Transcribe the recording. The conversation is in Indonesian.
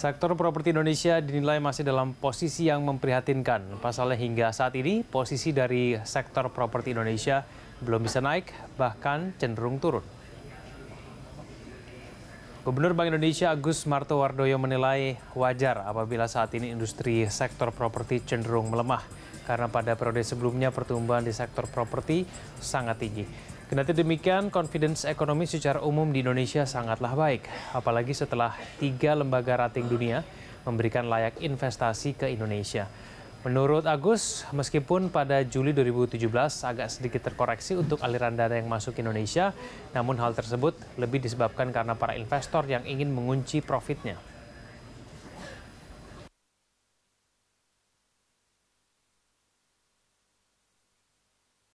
Sektor properti Indonesia dinilai masih dalam posisi yang memprihatinkan. Pasalnya hingga saat ini posisi dari sektor properti Indonesia belum bisa naik, bahkan cenderung turun. Gubernur Bank Indonesia Agus Martowardoyo menilai wajar apabila saat ini industri sektor properti cenderung melemah karena pada periode sebelumnya pertumbuhan di sektor properti sangat tinggi. Kendati demikian, confidence ekonomi secara umum di Indonesia sangatlah baik, apalagi setelah tiga lembaga rating dunia memberikan layak investasi ke Indonesia. Menurut Agus, meskipun pada Juli 2017 agak sedikit terkoreksi untuk aliran dana yang masuk ke Indonesia, namun hal tersebut lebih disebabkan karena para investor yang ingin mengunci profitnya.